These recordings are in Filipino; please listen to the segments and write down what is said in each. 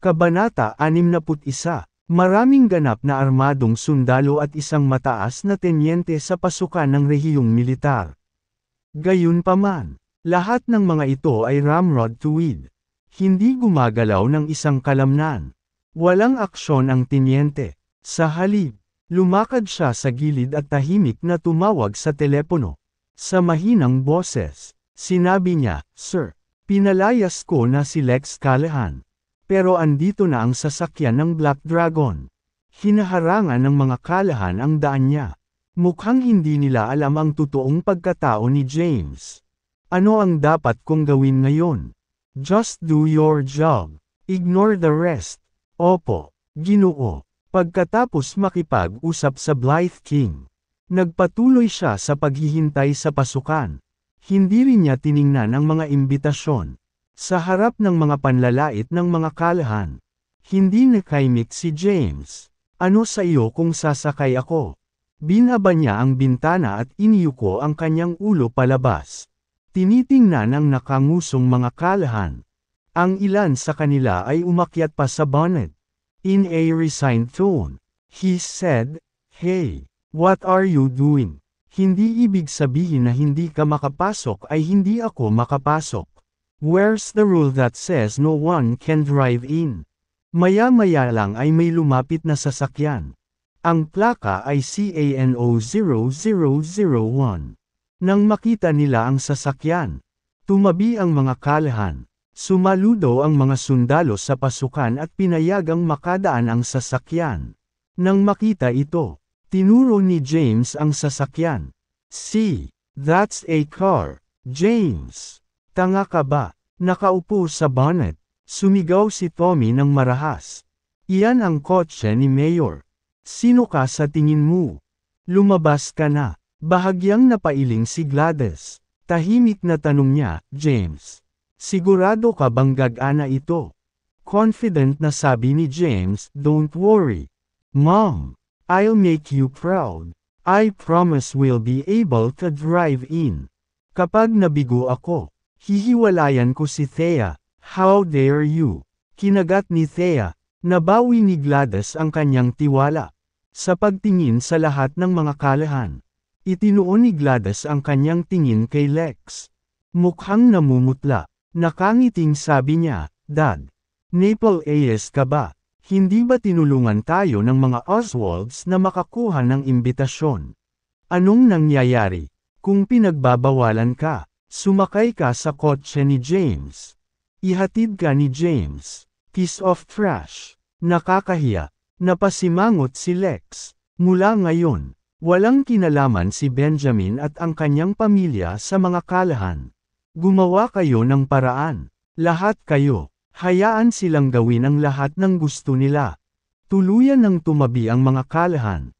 Kabanata 61 Maraming ganap na armadong sundalo at isang mataas na tenyente sa pasukan ng rehiyong militar. Gayunpaman, lahat ng mga ito ay ramrod tuwid. Hindi gumagalaw ng isang kalamnan. Walang aksyon ang tenyente. Sa halip, lumakad siya sa gilid at tahimik na tumawag sa telepono. Sa mahinang boses, sinabi niya, Sir, pinalayas ko na si Lex Callahan pero andito na ang sasakyan ng Black Dragon. Hinaharangan ng mga kalahan ang daan niya. Mukhang hindi nila alam ang totoong pagkatao ni James. Ano ang dapat kong gawin ngayon? Just do your job. Ignore the rest. Opo, ginoo. Pagkatapos makipag-usap sa Blythe King, nagpatuloy siya sa paghihintay sa pasukan. Hindi rin niya tiningnan ang mga imbitasyon. Sa harap ng mga panlalait ng mga kalahan, hindi nakaimik si James. Ano sa iyo kung sasakay ako? Binaba niya ang bintana at iniyuko ang kanyang ulo palabas. Tinitingnan ang nakangusong mga kalahan. Ang ilan sa kanila ay umakyat pa sa bonnet. In a resigned tone, he said, Hey, what are you doing? Hindi ibig sabihin na hindi ka makapasok ay hindi ako makapasok. Where's the rule that says no one can drive in? Maya-maya lang ay may lumapit na sasakyan. Ang plaka ay CANO 0001. Nang makita nila ang sasakyan, tumabi ang mga kalahan, Sumaludo ang mga sundalo sa pasukan at pinayagang makadaan ang sasakyan. Nang makita ito, tinuro ni James ang sasakyan. See, that's a car, James. Tanga ka ba? Nakaupo sa bonnet. Sumigaw si Tommy ng marahas. Iyan ang kotse ni Mayor. Sino ka sa tingin mo? Lumabas ka na. Bahagyang napailing si Gladys. Tahimik na tanong niya, James. Sigurado ka bang gagana ito? Confident na sabi ni James, Don't worry. Mom, I'll make you proud. I promise we'll be able to drive in. Kapag nabigo ako, Hihiwalayan ko si Thea. How dare you? Kinagat ni Thea. Nabawi ni Gladys ang kanyang tiwala. Sa pagtingin sa lahat ng mga kalahan. Itinuon ni Gladys ang kanyang tingin kay Lex. Mukhang namumutla. Nakangiting sabi niya, Dad. Naple AS ka ba? Hindi ba tinulungan tayo ng mga Oswalds na makakuha ng imbitasyon? Anong nangyayari? Kung pinagbabawalan ka, Sumakay ka sa kotse ni James. Ihatid ka ni James. Piece of trash. Nakakahiya. Napasimangot si Lex. Mula ngayon, walang kinalaman si Benjamin at ang kanyang pamilya sa mga kalahan. Gumawa kayo ng paraan. Lahat kayo. Hayaan silang gawin ang lahat ng gusto nila. Tuluyan ng tumabi ang mga kalahan.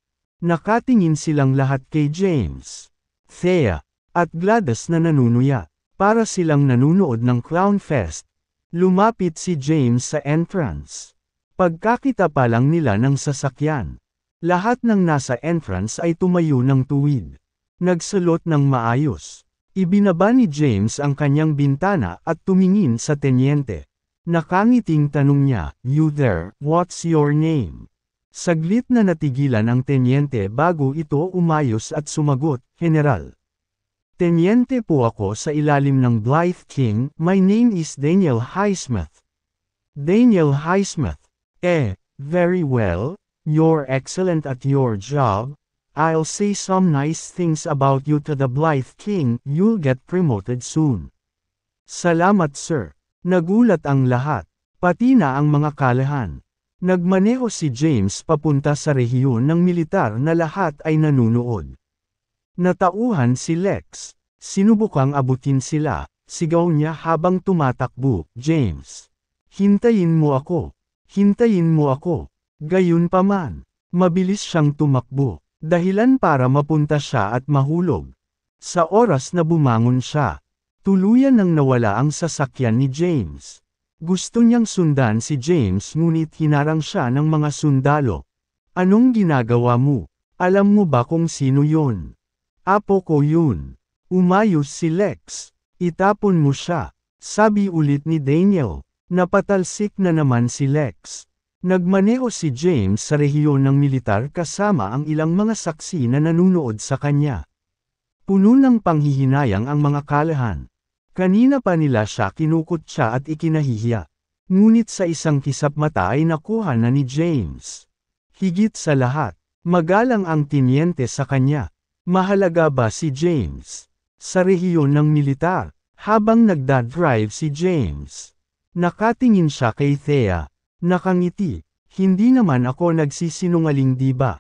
Nakatingin silang lahat kay James. Thea, at Gladys na nanunuya. Para silang nanunood ng Clown Fest. Lumapit si James sa entrance. Pagkakita pa lang nila ng sasakyan. Lahat ng nasa entrance ay tumayo ng tuwid. Nagsulot ng maayos. Ibinaba ni James ang kanyang bintana at tumingin sa tenyente. Nakangiting tanong niya, You there, what's your name? Saglit na natigilan ang tenyente bago ito umayos at sumagot, General. Teniente po ako sa ilalim ng Blythe King, my name is Daniel Highsmith. Daniel Highsmith. Eh, very well, you're excellent at your job, I'll say some nice things about you to the Blythe King, you'll get promoted soon. Salamat sir. Nagulat ang lahat, pati na ang mga kalahan. Nagmaneho si James papunta sa rehiyon ng militar na lahat ay nanunood. Natauhan si Lex. Sinubukang abutin sila, sigaw niya habang tumatakbo, James. Hintayin mo ako. Hintayin mo ako. Gayun paman, mabilis siyang tumakbo, dahilan para mapunta siya at mahulog. Sa oras na bumangon siya, tuluyan nang nawala ang sasakyan ni James. Gusto niyang sundan si James ngunit hinarang siya ng mga sundalo. Anong ginagawa mo? Alam mo ba kung sino yon? Apo ko yun. Umayos si Lex. Itapon mo siya. Sabi ulit ni Daniel. Napatalsik na naman si Lex. Nagmaneo si James sa rehiyon ng militar kasama ang ilang mga saksi na nanunood sa kanya. Puno ng panghihinayang ang mga kalahan. Kanina pa nila siya kinukot siya at ikinahihiya. Ngunit sa isang kisap mata ay nakuha na ni James. Higit sa lahat, magalang ang tiniente sa kanya. Mahalaga ba si James? Sa rehiyon ng militar, habang nagdadrive si James. Nakatingin siya kay Thea. Nakangiti. Hindi naman ako nagsisinungaling di ba?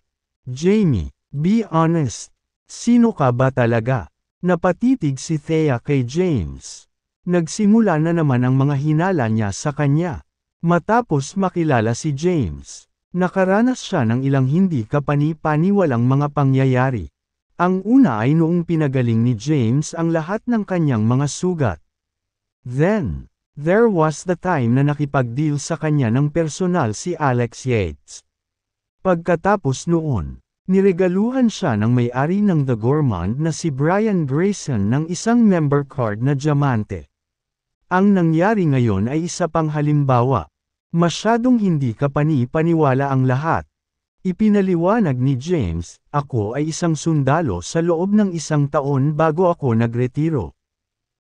Jamie, be honest. Sino ka ba talaga? Napatitig si Thea kay James. Nagsimula na naman ang mga hinala niya sa kanya. Matapos makilala si James, nakaranas siya ng ilang hindi kapani-paniwalang mga pangyayari. Ang una ay noong pinagaling ni James ang lahat ng kanyang mga sugat. Then, there was the time na nakipag-deal sa kanya ng personal si Alex Yates. Pagkatapos noon, niregaluhan siya ng may-ari ng The Gourmand na si Brian Grayson ng isang member card na diamante. Ang nangyari ngayon ay isa pang halimbawa. Masyadong hindi ka pani-paniwala ang lahat. Ipinaliwanag ni James, ako ay isang sundalo sa loob ng isang taon bago ako nagretiro.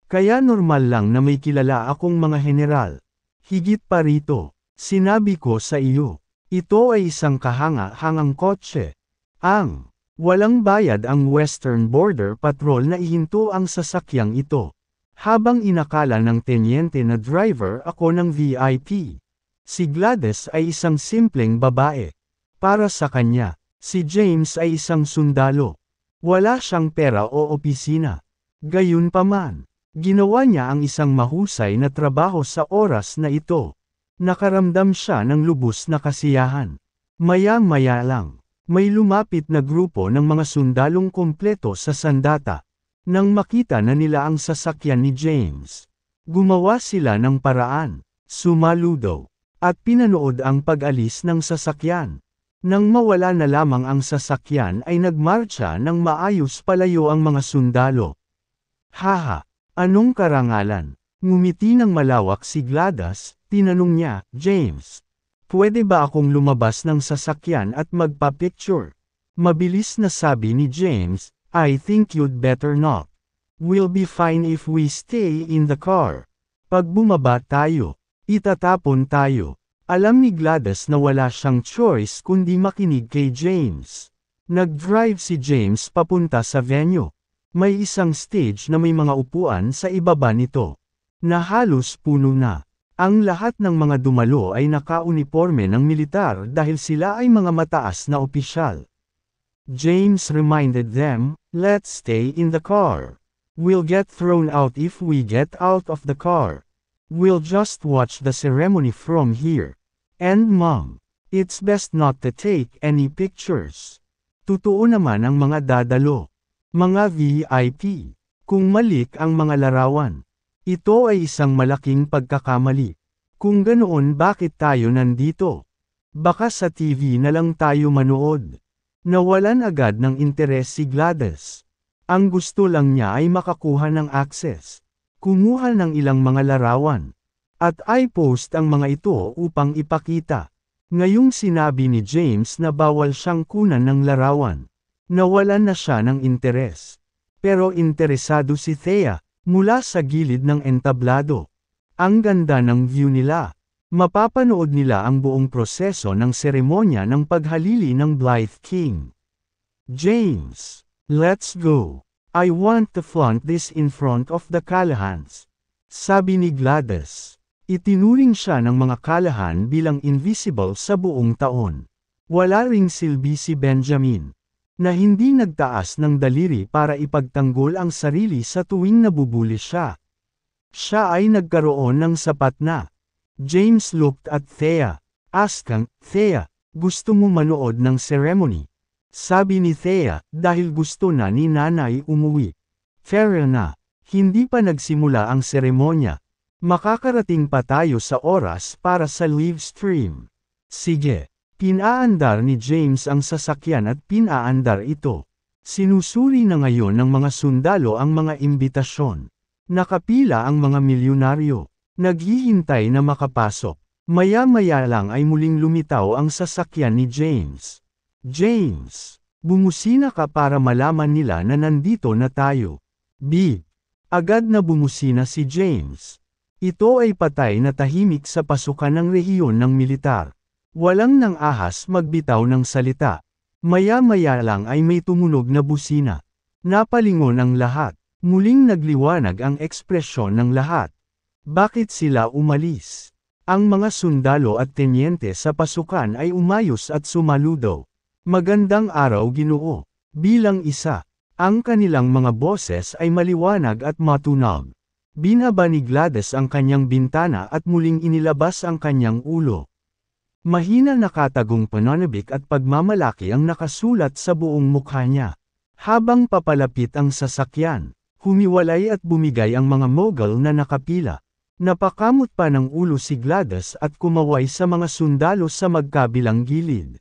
Kaya normal lang na may kilala akong mga general. Higit pa rito, sinabi ko sa iyo, ito ay isang kahanga-hangang kotse. Ang walang bayad ang Western Border Patrol na ihinto ang sasakyang ito. Habang inakala ng tenyente na driver ako ng VIP. Si Gladys ay isang simpleng babae. Para sa kanya, si James ay isang sundalo. Wala siyang pera o opisina. Gayunpaman, ginawa niya ang isang mahusay na trabaho sa oras na ito. Nakaramdam siya ng lubos na kasiyahan. Maya-maya lang, may lumapit na grupo ng mga sundalong kompleto sa sandata. Nang makita na nila ang sasakyan ni James, gumawa sila ng paraan, sumaludo, at pinanood ang pag-alis ng sasakyan. Nang mawala na lamang ang sasakyan ay nagmarcha ng maayos palayo ang mga sundalo. Haha, anong karangalan? Ngumiti ng malawak si Gladas, tinanong niya, James. Pwede ba akong lumabas ng sasakyan at magpa-picture? Mabilis na sabi ni James, I think you'd better not. We'll be fine if we stay in the car. Pag bumaba tayo, itatapon tayo. Alam ni Gladys na wala siyang choice kundi makinig kay James. Nag-drive si James papunta sa venue. May isang stage na may mga upuan sa ibaba nito. Na halos puno na. Ang lahat ng mga dumalo ay nakauniforme ng militar dahil sila ay mga mataas na opisyal. James reminded them, let's stay in the car. We'll get thrown out if we get out of the car. We'll just watch the ceremony from here. And mom, it's best not to take any pictures. Totoo naman ang mga dadalo. Mga VIP. Kung malik ang mga larawan. Ito ay isang malaking pagkakamali. Kung ganoon bakit tayo nandito? Baka sa TV na lang tayo manood. Nawalan agad ng interes si Gladys. Ang gusto lang niya ay makakuha ng access. Kumuha ng ilang mga larawan. At i-post ang mga ito upang ipakita. Ngayong sinabi ni James na bawal siyang kunan ng larawan. Nawalan na siya ng interes. Pero interesado si Thea, mula sa gilid ng entablado. Ang ganda ng view nila. Mapapanood nila ang buong proseso ng seremonya ng paghalili ng Blythe King. James, let's go! I want to flaunt this in front of the Kalahans. Sabi ni Gladys. Itinuring siya ng mga Kalahan bilang invisible sa buong taon. Wala ring silbi si Benjamin. Na hindi nagtaas ng daliri para ipagtanggol ang sarili sa tuwing nabubuli siya. Siya ay nagkaroon ng sapat na. James looked at Thea. Askang, Thea, gusto mo manood ng ceremony? Sabi ni Thea, dahil gusto na ni nanay umuwi. Fair na. Hindi pa nagsimula ang seremonya. Makakarating pa tayo sa oras para sa live stream. Sige. Pinaandar ni James ang sasakyan at pinaandar ito. Sinusuri na ngayon ng mga sundalo ang mga imbitasyon. Nakapila ang mga milyonaryo. Naghihintay na makapasok. Maya-maya lang ay muling lumitaw ang sasakyan ni James. James, bumusina ka para malaman nila na nandito na tayo. B. Agad na bumusina si James. Ito ay patay na tahimik sa pasukan ng rehiyon ng militar. Walang nang ahas magbitaw ng salita. Maya-maya lang ay may tumunog na busina. Napalingon ang lahat. Muling nagliwanag ang ekspresyon ng lahat. Bakit sila umalis? Ang mga sundalo at tenyente sa pasukan ay umayos at sumaludo. Magandang araw ginoo. Bilang isa, ang kanilang mga boses ay maliwanag at matunog. Binaba ni Gladys ang kanyang bintana at muling inilabas ang kanyang ulo. Mahina nakatagong pananabik at pagmamalaki ang nakasulat sa buong mukha niya. Habang papalapit ang sasakyan, humiwalay at bumigay ang mga mogul na nakapila. Napakamot pa ng ulo si Gladys at kumaway sa mga sundalo sa magkabilang gilid.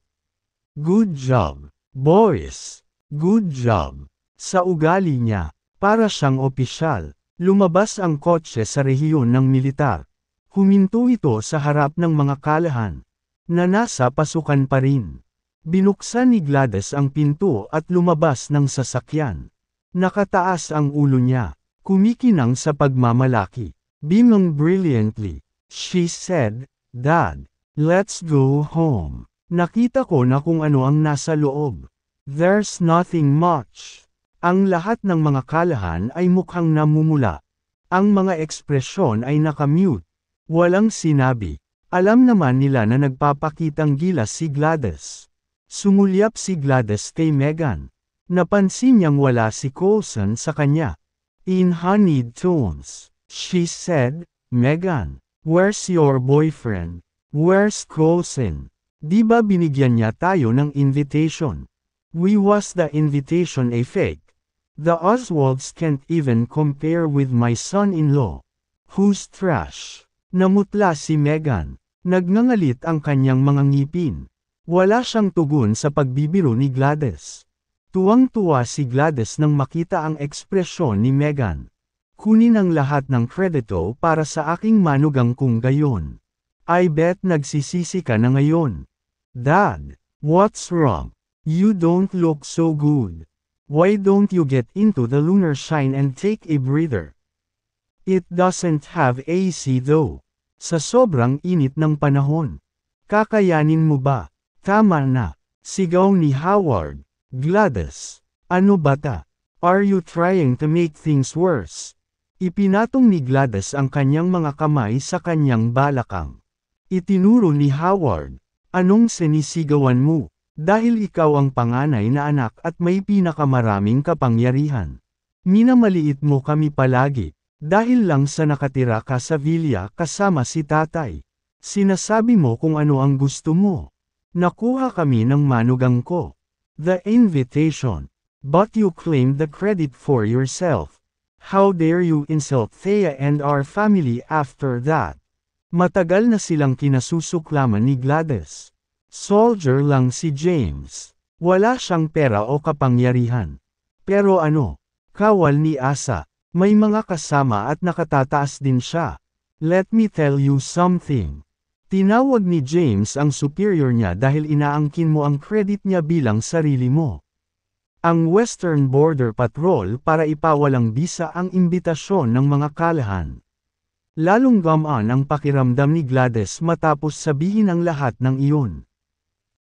Good job, boys. Good job. Sa ugali niya, para siyang opisyal, lumabas ang kotse sa rehiyon ng militar. Huminto ito sa harap ng mga kalahan, na nasa pasukan pa rin. Binuksan ni Gladys ang pinto at lumabas ng sasakyan. Nakataas ang ulo niya, kumikinang sa pagmamalaki. Beaming brilliantly, she said, Dad, let's go home. Nakita ko na kung ano ang nasa loob. There's nothing much. Ang lahat ng mga kalahan ay mukhang namumula. Ang mga ekspresyon ay nakamute. Walang sinabi. Alam naman nila na nagpapakitang gilas si Gladys. Sumulyap si Gladys kay Megan. Napansin niyang wala si Coulson sa kanya. In honeyed tones, she said, Megan, where's your boyfriend? Where's Coulson? Di ba binigyan niya tayo ng invitation? We was the invitation a fake? The Oswalds can't even compare with my son-in-law. Who's trash? Namutla si Megan. Nagngangalit ang kanyang mga ngipin. Wala siyang tugon sa pagbibiro ni Gladys. Tuwang-tuwa si Gladys nang makita ang ekspresyon ni Megan. Kunin ang lahat ng kredito para sa aking manugang kung gayon. I bet nagsisisi ka na ngayon. Dad, what's wrong? You don't look so good. Why don't you get into the lunar shine and take a breather? It doesn't have AC though. Sa sobrang init ng panahon. Kakayanin mo ba? Tama na. Sigaw ni Howard. Gladys. Ano ba ta? Are you trying to make things worse? Ipinatong ni Gladys ang kanyang mga kamay sa kanyang balakang. Itinuro ni Howard, Anong sinisigawan mo? Dahil ikaw ang panganay na anak at may pinakamaraming kapangyarihan. Minamaliit mo kami palagi, dahil lang sa nakatira ka sa villa kasama si tatay. Sinasabi mo kung ano ang gusto mo. Nakuha kami ng manugang ko. The invitation. But you claim the credit for yourself. How dare you insult Thea and our family after that? Matagal na silang kinasusuklaman ni Gladys. Soldier lang si James. Wala siyang pera o kapangyarihan. Pero ano, kawal ni Asa, may mga kasama at nakatataas din siya. Let me tell you something. Tinawag ni James ang superior niya dahil inaangkin mo ang credit niya bilang sarili mo. Ang Western Border Patrol para ipawalang bisa ang imbitasyon ng mga kalahan. Lalong gamaan ang pakiramdam ni Gladys matapos sabihin ang lahat ng iyon.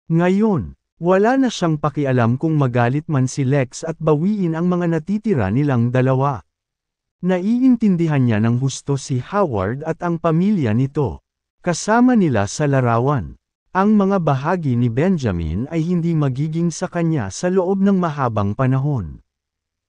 Ngayon, wala na siyang pakialam kung magalit man si Lex at bawiin ang mga natitira nilang dalawa. Naiintindihan niya ng husto si Howard at ang pamilya nito. Kasama nila sa larawan. Ang mga bahagi ni Benjamin ay hindi magiging sa kanya sa loob ng mahabang panahon.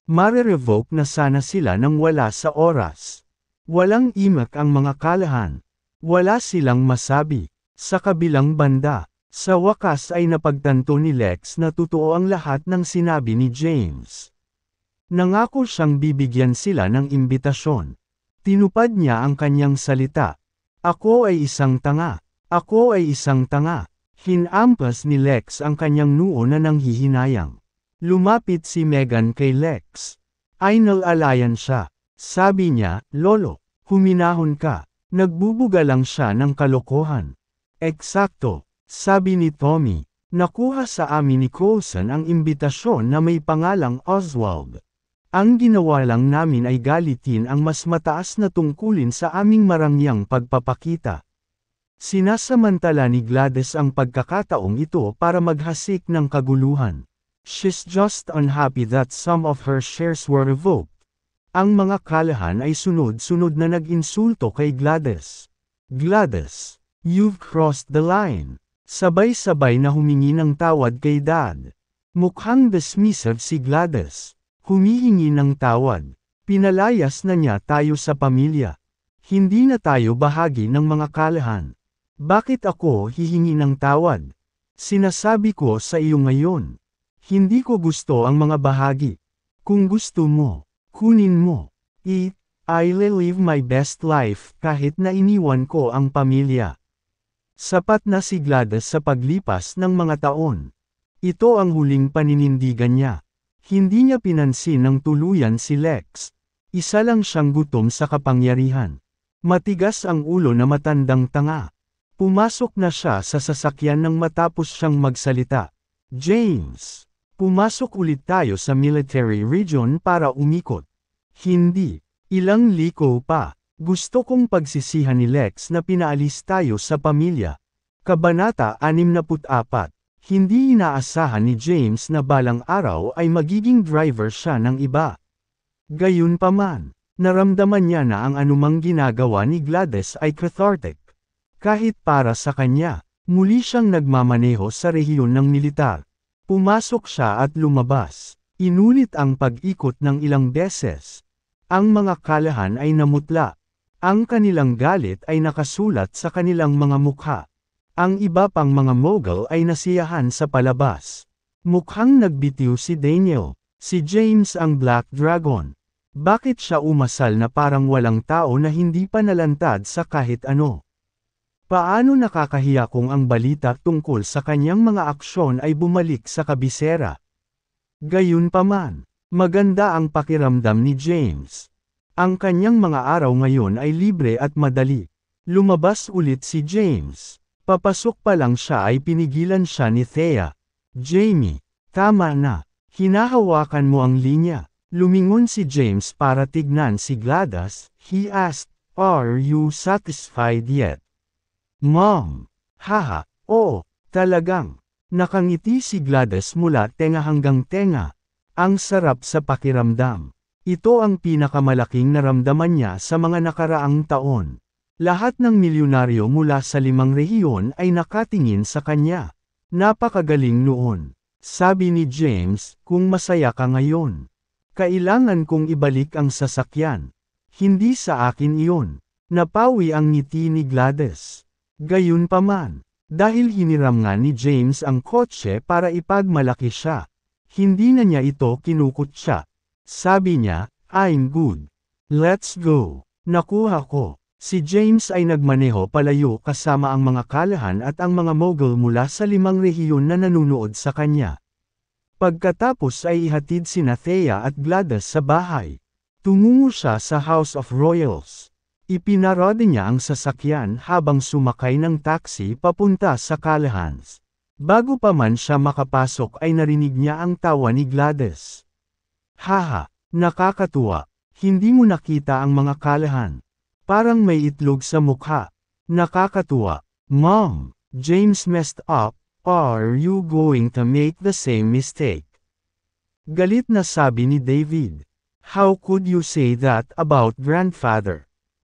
mare na sana sila nang wala sa oras. Walang imak ang mga kalahan. Wala silang masabi. Sa kabilang banda, sa wakas ay napagtanto ni Lex na totoo ang lahat ng sinabi ni James. Nangako siyang bibigyan sila ng imbitasyon. Tinupad niya ang kanyang salita. Ako ay isang tanga. Ako ay isang tanga. Hinampas ni Lex ang kanyang noo na nanghihinayang. Lumapit si Megan kay Lex. Ay nag siya. Sabi niya, Lolo, huminahon ka. Nagbubuga lang siya ng kalokohan. Eksakto, sabi ni Tommy. Nakuha sa amin ni Coulson ang imbitasyon na may pangalang Oswald. Ang ginawa lang namin ay galitin ang mas mataas na tungkulin sa aming marangyang pagpapakita. Sinasamantala ni Gladys ang pagkakataong ito para maghasik ng kaguluhan. She's just unhappy that some of her shares were revoked, ang mga kalahan ay sunod-sunod na nag-insulto kay Gladys. Gladys, you've crossed the line. Sabay-sabay na humingi ng tawad kay Dad. Mukhang dismissive si Gladys. Humihingi ng tawad. Pinalayas na niya tayo sa pamilya. Hindi na tayo bahagi ng mga kalahan. Bakit ako hihingi ng tawad? Sinasabi ko sa iyo ngayon. Hindi ko gusto ang mga bahagi. Kung gusto mo, Kunin mo. I I'll live my best life kahit na iniwan ko ang pamilya. Sapat na si Gladys sa paglipas ng mga taon. Ito ang huling paninindigan niya. Hindi niya pinansin ng tuluyan si Lex. Isa lang siyang gutom sa kapangyarihan. Matigas ang ulo na matandang tanga. Pumasok na siya sa sasakyan nang matapos siyang magsalita. James! Pumasok ulit tayo sa military region para umikot. Hindi. Ilang liko pa. Gusto kong pagsisihan ni Lex na pinaalis tayo sa pamilya. Kabanata 64. Hindi inaasahan ni James na balang araw ay magiging driver siya ng iba. Gayunpaman, naramdaman niya na ang anumang ginagawa ni Gladys ay cathartic. Kahit para sa kanya, muli siyang nagmamaneho sa rehiyon ng militar. Pumasok siya at lumabas. Inulit ang pag-ikot ng ilang beses. Ang mga kalahan ay namutla. Ang kanilang galit ay nakasulat sa kanilang mga mukha. Ang iba pang mga mogul ay nasiyahan sa palabas. Mukhang nagbitiw si Daniel, si James ang Black Dragon. Bakit siya umasal na parang walang tao na hindi pa nalantad sa kahit ano? Paano nakakahiya kung ang balita tungkol sa kanyang mga aksyon ay bumalik sa kabisera? Gayunpaman, maganda ang pakiramdam ni James. Ang kanyang mga araw ngayon ay libre at madali. Lumabas ulit si James. Papasok pa lang siya ay pinigilan siya ni Thea. Jamie, tama na. Hinahawakan mo ang linya. Lumingon si James para tignan si Gladys. He asked, Are you satisfied yet? Mom! Haha, oo, oh, talagang. Nakangiti si Gladys mula tenga hanggang tenga. Ang sarap sa pakiramdam. Ito ang pinakamalaking naramdaman niya sa mga nakaraang taon. Lahat ng milyonaryo mula sa limang rehiyon ay nakatingin sa kanya. Napakagaling noon. Sabi ni James, kung masaya ka ngayon. Kailangan kong ibalik ang sasakyan. Hindi sa akin iyon. Napawi ang ngiti ni Gladys. Gayunpaman, dahil hiniram nga ni James ang kotse para ipagmalaki siya, hindi na niya ito kinukot siya. Sabi niya, I'm good. Let's go. Nakuha ko. Si James ay nagmaneho palayo kasama ang mga kalahan at ang mga mogul mula sa limang rehiyon na nanunood sa kanya. Pagkatapos ay ihatid si Nathea at Gladys sa bahay. Tungungo siya sa House of Royals. Ipinarode niya ang sasakyan habang sumakay ng taxi papunta sa Callahan's. Bago pa man siya makapasok ay narinig niya ang tawa ni Gladys. Haha, nakakatuwa. Hindi mo nakita ang mga Callahan. Parang may itlog sa mukha. Nakakatuwa. Mom, James messed up, are you going to make the same mistake? Galit na sabi ni David. How could you say that about grandfather?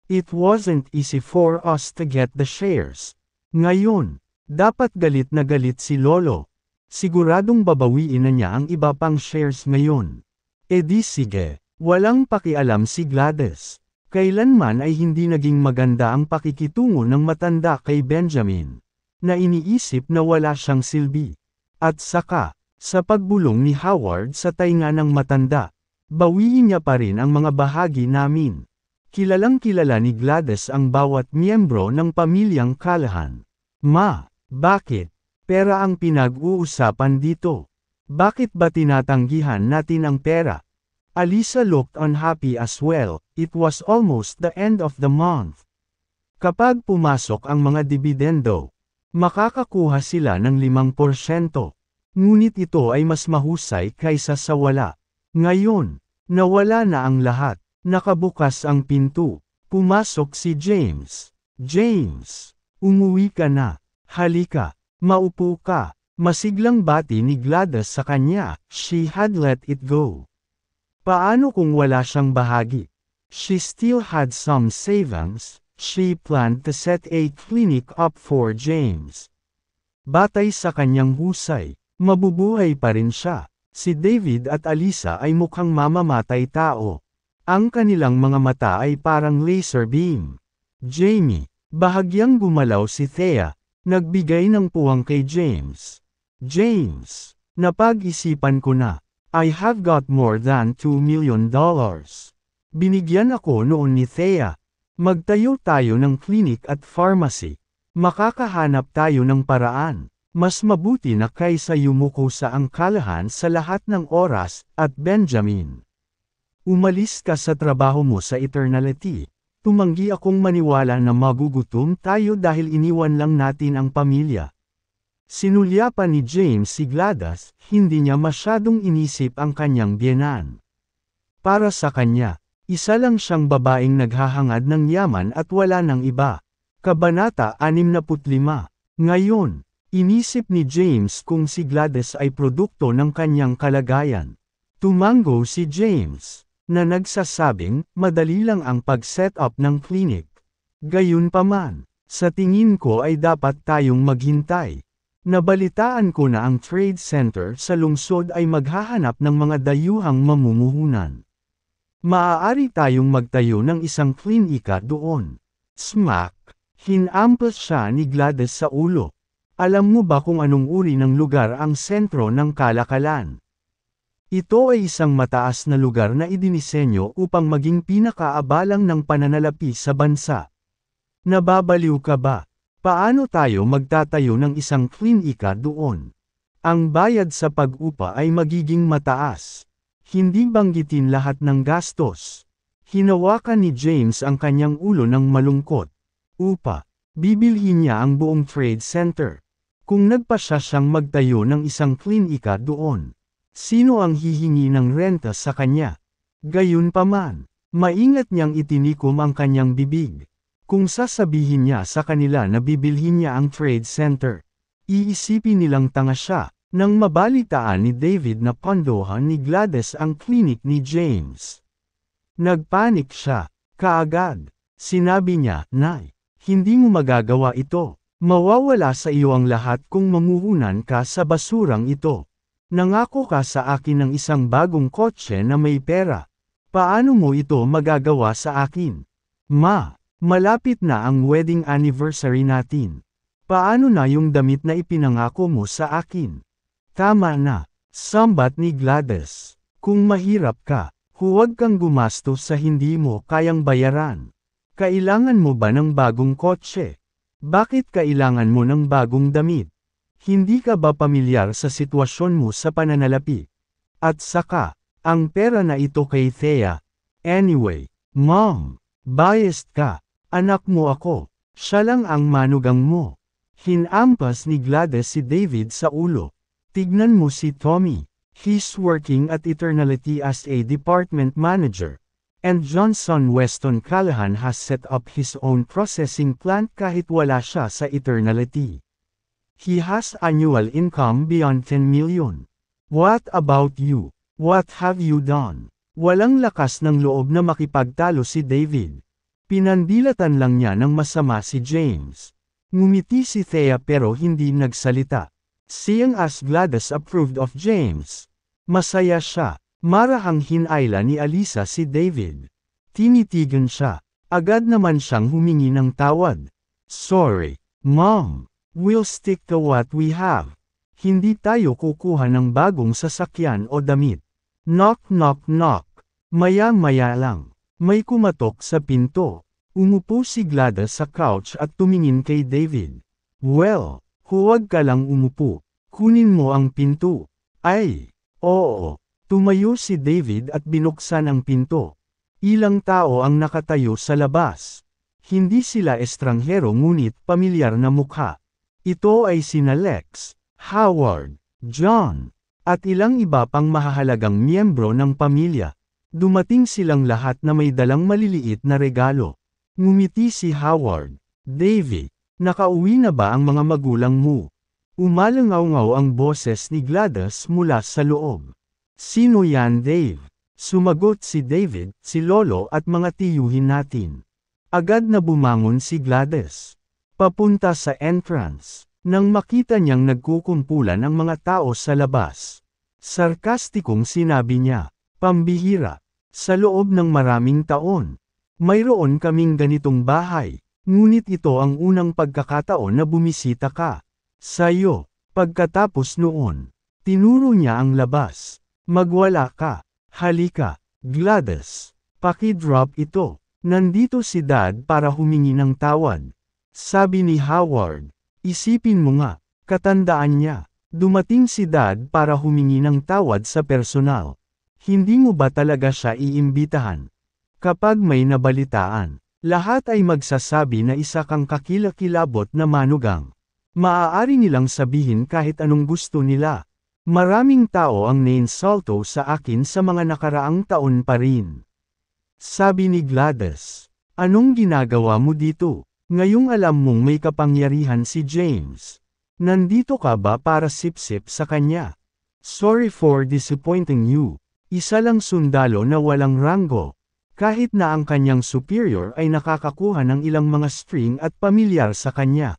It wasn't easy for us to get the shares. Ngayon, dapat galit na galit si Lolo. Siguradong babawiin na niya ang iba pang shares ngayon. E di sige, walang pakialam si Gladys. Kailanman ay hindi naging maganda ang pakikitungo ng matanda kay Benjamin. Na iniisip na wala siyang silbi. At saka, sa pagbulong ni Howard sa tainga ng matanda, bawiin niya pa rin ang mga bahagi namin. Kilalang kilala ni Gladys ang bawat miyembro ng pamilyang Callahan. Ma, bakit? Pera ang pinag-uusapan dito. Bakit ba tinatanggihan natin ang pera? Alisa looked unhappy as well, it was almost the end of the month. Kapag pumasok ang mga dibidendo, makakakuha sila ng 5%. Ngunit ito ay mas mahusay kaysa sa wala. Ngayon, nawala na ang lahat. Nakabukas ang pinto. Pumasok si James. James, umuwi ka na. Halika, maupo ka. Masiglang bati ni Gladys sa kanya, she had let it go. Paano kung wala siyang bahagi? She still had some savings, she planned to set a clinic up for James. Batay sa kanyang husay, mabubuhay pa rin siya. Si David at Alisa ay mukhang mamamatay tao. Ang kanilang mga mata ay parang laser beam. Jamie, bahagyang gumalaw si Thea, nagbigay ng puwang kay James. James, napag-isipan ko na, I have got more than 2 million dollars. Binigyan ako noon ni Thea. Magtayo tayo ng clinic at pharmacy. Makakahanap tayo ng paraan. Mas mabuti na kaysa yumuko sa angkalahan sa lahat ng oras, at Benjamin. Umalis ka sa trabaho mo sa eternality. Tumanggi akong maniwala na magugutom tayo dahil iniwan lang natin ang pamilya. Sinulya pa ni James si Gladys, hindi niya masyadong inisip ang kanyang bienan. Para sa kanya, isa lang siyang babaeng naghahangad ng yaman at wala ng iba. Kabanata 65. Ngayon, inisip ni James kung si Gladys ay produkto ng kanyang kalagayan. Tumango si James na nagsasabing, madali lang ang pag-setup ng clinic. Gayunpaman, sa tingin ko ay dapat tayong maghintay. Nabalitaan ko na ang trade center sa lungsod ay maghahanap ng mga dayuhang mamumuhunan. Maaari tayong magtayo ng isang klinika doon. Smack, hinampas siya ni Gladys sa ulo. Alam mo ba kung anong uri ng lugar ang sentro ng kalakalan? Ito ay isang mataas na lugar na idinisenyo upang maging pinakaabalang ng pananalapi sa bansa. Nababaliw ka ba? Paano tayo magtatayo ng isang clean klinika doon? Ang bayad sa pag-upa ay magiging mataas. Hindi banggitin lahat ng gastos. Hinawakan ni James ang kanyang ulo ng malungkot. Upa. Bibilhin niya ang buong trade center. Kung nagpasya siyang magtayo ng isang clean klinika doon. Sino ang hihingi ng renta sa kanya? Gayunpaman, maingat niyang itinikom ang kanyang bibig. Kung sasabihin niya sa kanila na bibilhin niya ang trade center, iisipin nilang tanga siya, nang mabalitaan ni David na pondohan ni Gladys ang klinik ni James. Nagpanik siya, kaagad. Sinabi niya, Nay, hindi mo magagawa ito. Mawawala sa iyo ang lahat kung mamuhunan ka sa basurang ito. Nangako ka sa akin ng isang bagong kotse na may pera. Paano mo ito magagawa sa akin? Ma, malapit na ang wedding anniversary natin. Paano na yung damit na ipinangako mo sa akin? Tama na, sambat ni Gladys. Kung mahirap ka, huwag kang gumastos sa hindi mo kayang bayaran. Kailangan mo ba ng bagong kotse? Bakit kailangan mo ng bagong damit? Hindi ka ba pamilyar sa sitwasyon mo sa pananalapi? At saka, ang pera na ito kay Thea. Anyway, mom, biased ka. Anak mo ako. Siya lang ang manugang mo. Hinampas ni Gladys si David sa ulo. Tignan mo si Tommy. He's working at Eternality as a department manager. And Johnson Weston Callahan has set up his own processing plant kahit wala siya sa Eternality. He has annual income beyond 10 million. What about you? What have you done? Walang lakas ng loob na makipagtalo si David. Pinandilatan lang niya ng masama si James. Ngumiti si Thea pero hindi nagsalita. Seeing as Gladys approved of James. Masaya siya. Marahang hinayla ni Alisa si David. Tinitigan siya. Agad naman siyang humingi ng tawad. Sorry, Mom. We'll stick to what we have. Hindi tayo kukuha ng bagong sasakyan o damit. Knock knock knock. Maya-maya lang. May kumatok sa pinto. Umupo si Glada sa couch at tumingin kay David. Well, huwag ka lang umupo. Kunin mo ang pinto. Ay, oo. Tumayo si David at binuksan ang pinto. Ilang tao ang nakatayo sa labas. Hindi sila estranghero ngunit pamilyar na mukha. Ito ay sina Lex, Howard, John, at ilang iba pang mahahalagang miyembro ng pamilya. Dumating silang lahat na may dalang maliliit na regalo. Ngumiti si Howard, David, nakauwi na ba ang mga magulang mo? Umalangaw-ngaw ang boses ni Gladys mula sa loob. Sino yan Dave? Sumagot si David, si Lolo at mga tiyuhin natin. Agad na bumangon si Gladys. Papunta sa entrance, nang makita niyang nagkukumpulan ang mga tao sa labas. Sarkastikong sinabi niya, pambihira, sa loob ng maraming taon, mayroon kaming ganitong bahay, ngunit ito ang unang pagkakataon na bumisita ka. Sayo, pagkatapos noon, tinuro niya ang labas, magwala ka, halika, Gladys, drop ito, nandito si dad para humingi ng tawad. Sabi ni Howard, isipin mo nga, katandaan niya, dumating si Dad para humingi ng tawad sa personal. Hindi mo ba talaga siya iimbitahan? Kapag may nabalitaan, lahat ay magsasabi na isa kang kakilakilabot na manugang. Maaari nilang sabihin kahit anong gusto nila. Maraming tao ang nainsulto sa akin sa mga nakaraang taon pa rin. Sabi ni Gladys, anong ginagawa mo dito? Ngayong alam mong may kapangyarihan si James. Nandito ka ba para sip-sip sa kanya? Sorry for disappointing you. Isa lang sundalo na walang ranggo. Kahit na ang kanyang superior ay nakakakuha ng ilang mga string at pamilyar sa kanya.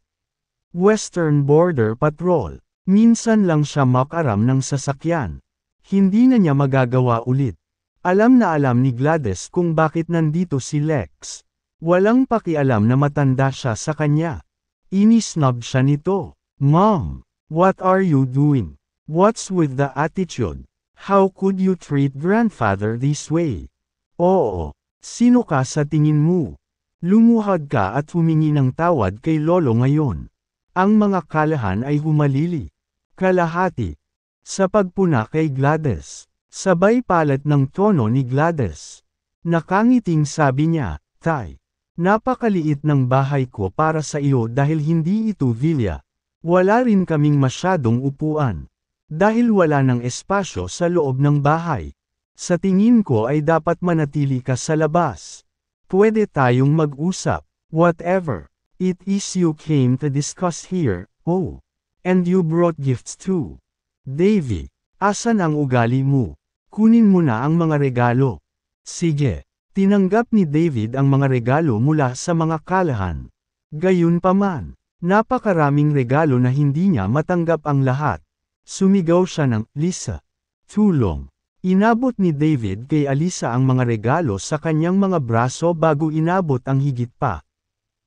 Western Border Patrol. Minsan lang siya makaram ng sasakyan. Hindi na niya magagawa ulit. Alam na alam ni Gladys kung bakit nandito si Lex. Walang pakialam na matanda siya sa kanya. Inisnob siya nito. Mom, what are you doing? What's with the attitude? How could you treat grandfather this way? Oo, sino ka sa tingin mo? Lumuhad ka at humingi ng tawad kay Lolo ngayon. Ang mga kalahan ay humalili. Kalahati. Sa pagpuna kay Gladys. Sabay palat ng tono ni Gladys. Nakangiting sabi niya, Tay. Napakaliit ng bahay ko para sa iyo dahil hindi ito villa. Wala rin kaming masyadong upuan. Dahil wala ng espasyo sa loob ng bahay. Sa tingin ko ay dapat manatili ka sa labas. Pwede tayong mag-usap. Whatever. It is you came to discuss here, oh. And you brought gifts too. Davy, asan ang ugali mo? Kunin mo na ang mga regalo. Sige. Tinanggap ni David ang mga regalo mula sa mga kalahan. Gayunpaman, napakaraming regalo na hindi niya matanggap ang lahat. Sumigaw siya ng, Lisa, tulong. Inabot ni David kay Alisa ang mga regalo sa kanyang mga braso bago inabot ang higit pa.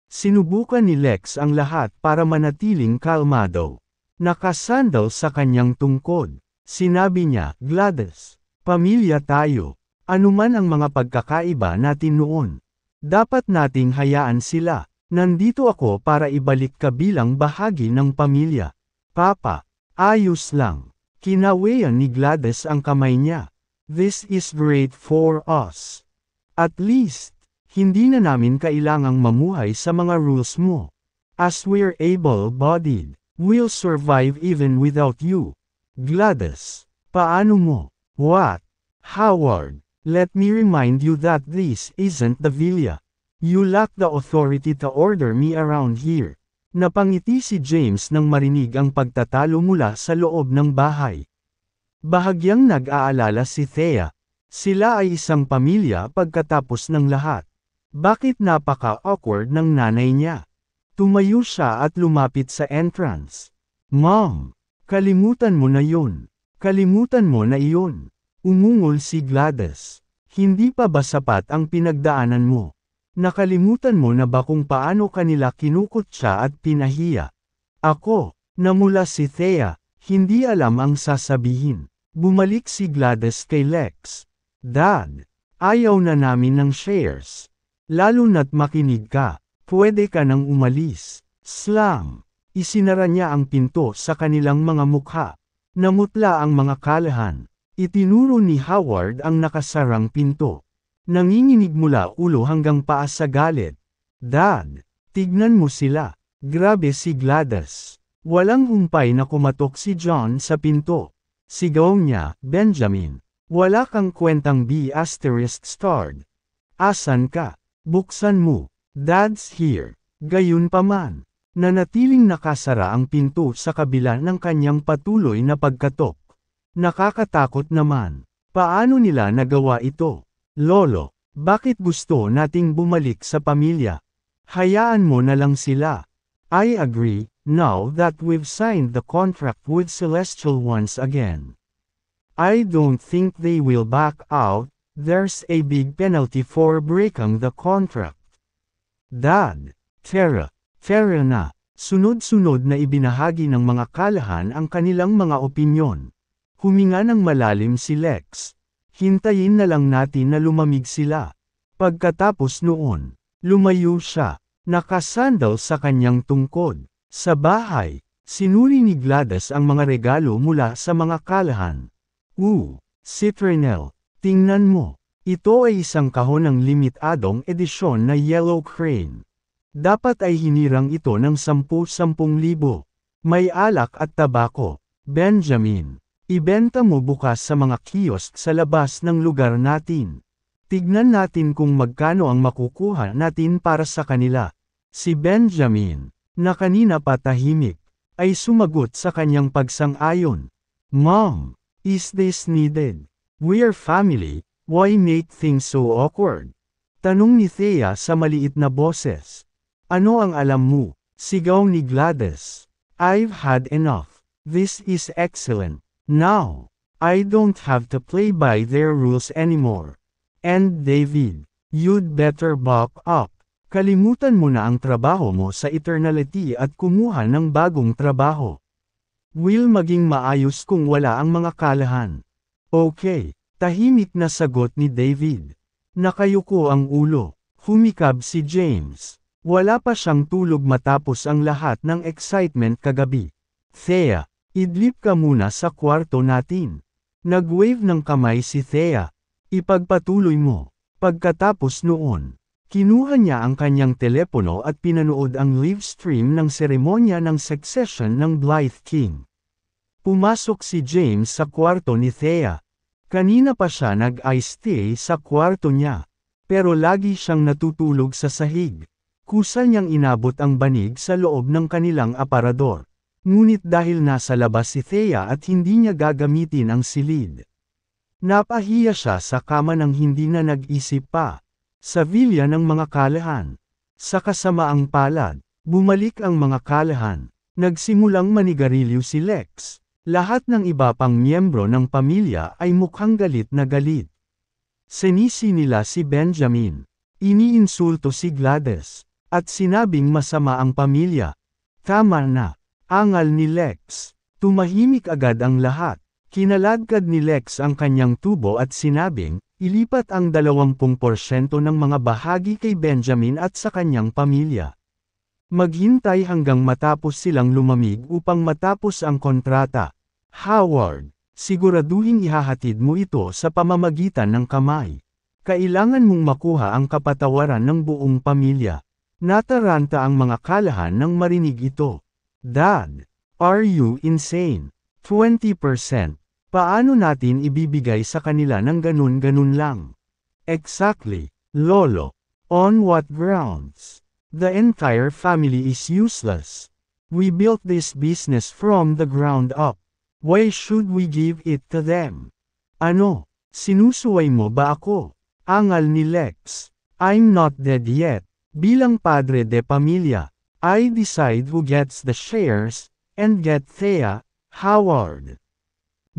Sinubukan ni Lex ang lahat para manatiling kalmado. Nakasandal sa kanyang tungkod. Sinabi niya, Gladys, pamilya tayo, Anuman ang mga pagkakaiba natin noon. Dapat nating hayaan sila. Nandito ako para ibalik ka bilang bahagi ng pamilya. Papa, ayos lang. Kinawayan ni Gladys ang kamay niya. This is great for us. At least, hindi na namin kailangang mamuhay sa mga rules mo. As we're able-bodied, we'll survive even without you. Gladys, paano mo? What? Howard, Let me remind you that this isn't the villa. You lack the authority to order me around here. Napangiti si James nang marinig ang pagtatalo mula sa loob ng bahay. Bahagyang nag-aalala si Thea. Sila ay isang pamilya pagkatapos ng lahat. Bakit napaka-awkward ng nanay niya? Tumayo siya at lumapit sa entrance. Mom, kalimutan mo na yun. Kalimutan mo na iyon. Umungol si Gladys. Hindi pa ba sapat ang pinagdaanan mo? Nakalimutan mo na ba kung paano kanila kinukutsa at pinahiya? Ako, namula si Thea, hindi alam ang sasabihin. Bumalik si Gladys kay Lex. Dad, ayaw na namin ng shares. Lalo na't makinig ka, pwede ka nang umalis. Slam! Isinara niya ang pinto sa kanilang mga mukha. Namutla ang mga kalahan. Itinuro ni Howard ang nakasarang pinto. Nanginginig mula ulo hanggang paa sa galit. Dad, tignan mo sila. Grabe si Gladys. Walang humpay na kumatok si John sa pinto. Sigaw niya, Benjamin. Wala kang kwentang B asterisk starred. Asan ka? Buksan mo. Dad's here. Gayun pa man. Nanatiling nakasara ang pinto sa kabila ng kanyang patuloy na pagkatok. Nakakatakot naman. Paano nila nagawa ito? Lolo, bakit gusto nating bumalik sa pamilya? Hayaan mo na lang sila. I agree, now that we've signed the contract with Celestial once again. I don't think they will back out, there's a big penalty for breaking the contract. Dad, Terra, Terra na, sunod-sunod na ibinahagi ng mga kalahan ang kanilang mga opinyon. Huminga ng malalim si Lex. Hintayin na lang natin na lumamig sila. Pagkatapos noon, lumayo siya, nakasandal sa kanyang tungkod. Sa bahay, sinuri ni Gladys ang mga regalo mula sa mga kalahan. Woo! Citronel, tingnan mo. Ito ay isang kahon ng limitadong edisyon na Yellow Crane. Dapat ay hinirang ito ng 10-10,000. May alak at tabako. Benjamin. Ibenta mo bukas sa mga kiosk sa labas ng lugar natin. Tignan natin kung magkano ang makukuha natin para sa kanila. Si Benjamin, na kanina patahimik, ay sumagot sa kanyang pagsang-ayon. Mom, is this needed? We're family, why make things so awkward? Tanong ni Thea sa maliit na boses. Ano ang alam mo? Sigaw ni Gladys. I've had enough. This is excellent. Now, I don't have to play by their rules anymore. And David, you'd better buck up. Kalimutan mo na ang trabaho mo sa eternality at kumuha ng bagong trabaho. Will maging maayos kung wala ang mga kalahan. Okay, tahimik na sagot ni David. Nakayuko ang ulo. Humikab si James. Wala pa siyang tulog matapos ang lahat ng excitement kagabi. Thea, Idlip ka muna sa kwarto natin. Nag-wave ng kamay si Thea. Ipagpatuloy mo. Pagkatapos noon, kinuha niya ang kanyang telepono at pinanood ang live stream ng seremonya ng succession ng Blythe King. Pumasok si James sa kwarto ni Thea. Kanina pa siya nag-i-stay sa kwarto niya, pero lagi siyang natutulog sa sahig. Kusa niyang inabot ang banig sa loob ng kanilang aparador. Ngunit dahil nasa labas si Thea at hindi niya gagamitin ang silid. Napahiya siya sa kama nang hindi na nag-isip pa. Sa vilya ng mga kalahan. Sa kasamaang palad, bumalik ang mga kalahan. Nagsimulang manigarilyo si Lex. Lahat ng iba pang miyembro ng pamilya ay mukhang galit na galit. Sinisi nila si Benjamin. Iniinsulto si Gladys. At sinabing masama ang pamilya. Tama na. Angal ni Lex. Tumahimik agad ang lahat. Kinaladkad ni Lex ang kanyang tubo at sinabing, ilipat ang 20% ng mga bahagi kay Benjamin at sa kanyang pamilya. Maghintay hanggang matapos silang lumamig upang matapos ang kontrata. Howard, siguraduhin ihahatid mo ito sa pamamagitan ng kamay. Kailangan mong makuha ang kapatawaran ng buong pamilya. Nataranta ang mga kalahan nang marinig ito. Dad, are you insane? 20%. Paano natin ibibigay sa kanila ng ganun-ganun lang? Exactly, Lolo. On what grounds? The entire family is useless. We built this business from the ground up. Why should we give it to them? Ano? Sinusuway mo ba ako? Angal ni Lex. I'm not dead yet. Bilang padre de pamilya, I decide who gets the shares, and get Thea Howard.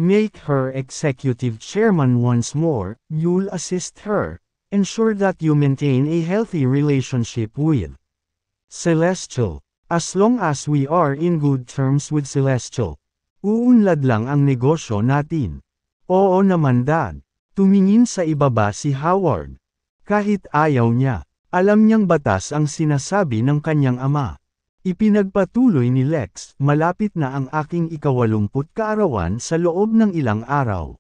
Make her executive chairman once more, you'll assist her, ensure that you maintain a healthy relationship with Celestial. As long as we are in good terms with Celestial, uunlad lang ang negosyo natin. Oo naman dad, tumingin sa ibaba si Howard. Kahit ayaw niya. Alam niyang batas ang sinasabi ng kanyang ama. Ipinagpatuloy ni Lex, malapit na ang aking ikawalumput kaarawan sa loob ng ilang araw.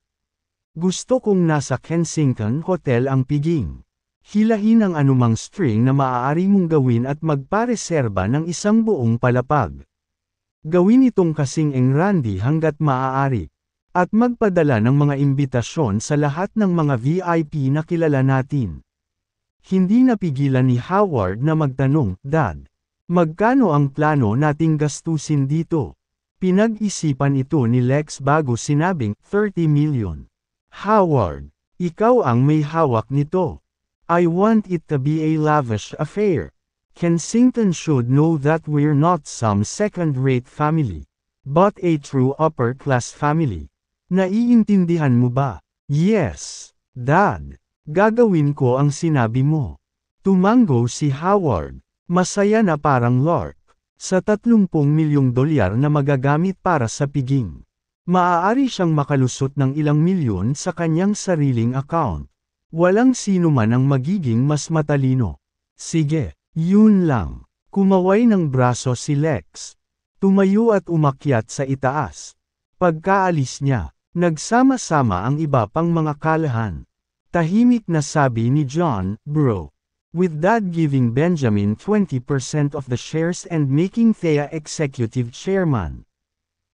Gusto kong nasa Kensington Hotel ang piging. Hilahin ang anumang string na maaari mong gawin at magpareserba ng isang buong palapag. Gawin itong kasing engrandi hanggat maaari. At magpadala ng mga imbitasyon sa lahat ng mga VIP na kilala natin. Hindi napigilan ni Howard na magtanong, Dad, magkano ang plano nating gastusin dito? Pinag-isipan ito ni Lex bago sinabing, 30 million. Howard, ikaw ang may hawak nito. I want it to be a lavish affair. Kensington should know that we're not some second-rate family, but a true upper-class family. Naiintindihan mo ba? Yes, Dad. Gagawin ko ang sinabi mo. Tumango si Howard. Masaya na parang Lark. Sa 30 milyong dolyar na magagamit para sa piging. Maaari siyang makalusot ng ilang milyon sa kanyang sariling account. Walang sino man ang magiging mas matalino. Sige, yun lang. Kumaway ng braso si Lex. Tumayo at umakyat sa itaas. Pagkaalis niya, nagsama-sama ang iba pang mga kalahan. Tahimik na sabi ni John, bro. With dad giving Benjamin 20% of the shares and making Thea executive chairman.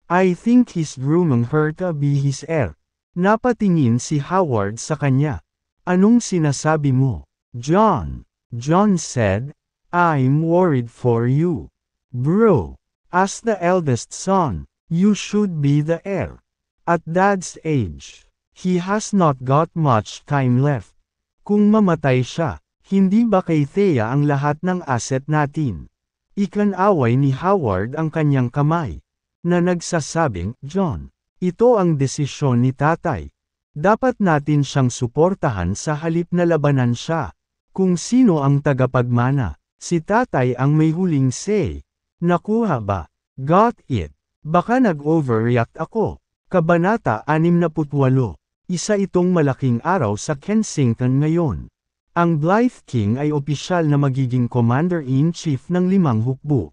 I think he's grooming her to be his heir. Napatingin si Howard sa kanya. Anong sinasabi mo? John. John said, I'm worried for you. Bro. As the eldest son, you should be the heir. At dad's age. He has not got much time left. Kung mamatay siya, hindi ba kay Thea ang lahat ng asset natin? Ikanaway ni Howard ang kanyang kamay. Na nagsasabing, John, ito ang desisyon ni tatay. Dapat natin siyang suportahan sa halip na labanan siya. Kung sino ang tagapagmana, si tatay ang may huling say. Nakuha ba? Got it. Baka nag-overreact ako. Kabanata 68 isa itong malaking araw sa Kensington ngayon. Ang Blythe King ay opisyal na magiging Commander-in-Chief ng limang hukbo.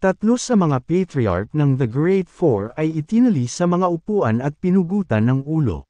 Tatlo sa mga patriarch ng The Great Four ay itinali sa mga upuan at pinugutan ng ulo.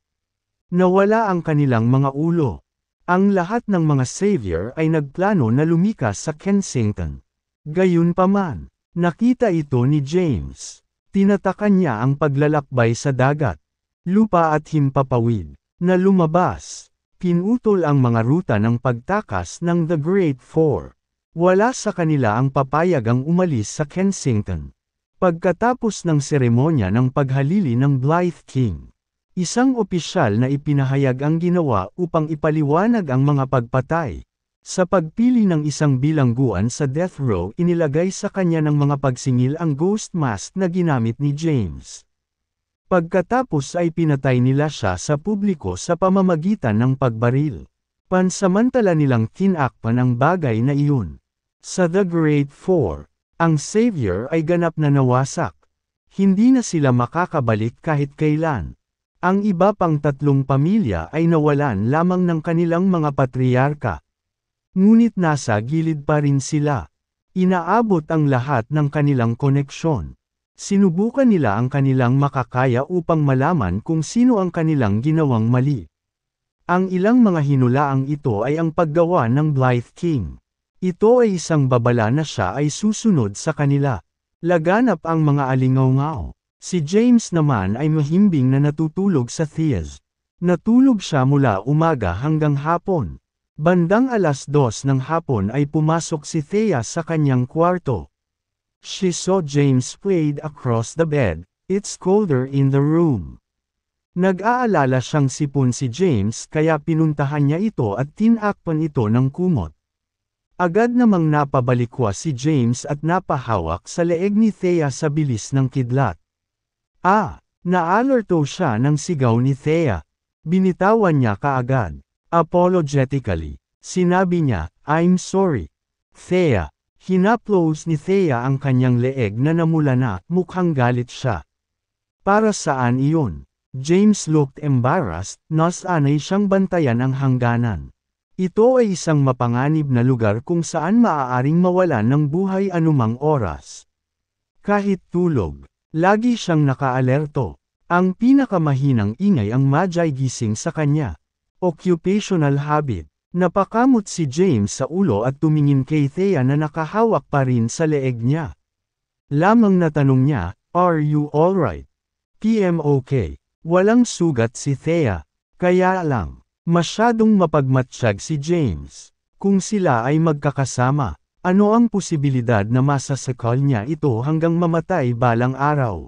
Nawala ang kanilang mga ulo. Ang lahat ng mga savior ay nagplano na lumikas sa Kensington. Gayunpaman, nakita ito ni James. Tinatakan niya ang paglalakbay sa dagat lupa at himpapawid, na lumabas. Pinutol ang mga ruta ng pagtakas ng The Great Four. Wala sa kanila ang papayag ang umalis sa Kensington. Pagkatapos ng seremonya ng paghalili ng Blythe King, isang opisyal na ipinahayag ang ginawa upang ipaliwanag ang mga pagpatay. Sa pagpili ng isang bilangguan sa death row inilagay sa kanya ng mga pagsingil ang ghost mask na ginamit ni James. Pagkatapos ay pinatay nila siya sa publiko sa pamamagitan ng pagbaril. Pansamantala nilang tinakpan ang bagay na iyon. Sa The Great Four, ang Savior ay ganap na nawasak. Hindi na sila makakabalik kahit kailan. Ang iba pang tatlong pamilya ay nawalan lamang ng kanilang mga patriyarka. Ngunit nasa gilid pa rin sila. Inaabot ang lahat ng kanilang koneksyon. Sinubukan nila ang kanilang makakaya upang malaman kung sino ang kanilang ginawang mali. Ang ilang mga hinulaang ito ay ang paggawa ng Blythe King. Ito ay isang babala na siya ay susunod sa kanila. Laganap ang mga alingaw-ngao. Si James naman ay mahimbing na natutulog sa Theas. Natulog siya mula umaga hanggang hapon. Bandang alas dos ng hapon ay pumasok si Thea sa kanyang kwarto. She saw James Wade across the bed. It's colder in the room. Nag-aalala siyang sipon si James kaya pinuntahan niya ito at tinakpan ito ng kumot. Agad namang napabalikwa si James at napahawak sa leeg ni Thea sa bilis ng kidlat. Ah! Naalerto siya ng sigaw ni Thea. Binitawan niya kaagad. Apologetically, sinabi niya, I'm sorry. Thea, Hinaplos ni Thea ang kanyang leeg na namula na, mukhang galit siya. Para saan iyon? James looked embarrassed, nasanay siyang bantayan ang hangganan. Ito ay isang mapanganib na lugar kung saan maaaring mawalan ng buhay anumang oras. Kahit tulog, lagi siyang nakaalerto. Ang pinakamahinang ingay ang majay gising sa kanya. Occupational habit. Napakamot si James sa ulo at tumingin kay Thea na nakahawak pa rin sa leeg niya. Lamang natanong niya, Are you alright? okay. Walang sugat si Thea. Kaya lang, masyadong mapagmatsyag si James. Kung sila ay magkakasama, ano ang posibilidad na masasakal niya ito hanggang mamatay balang araw?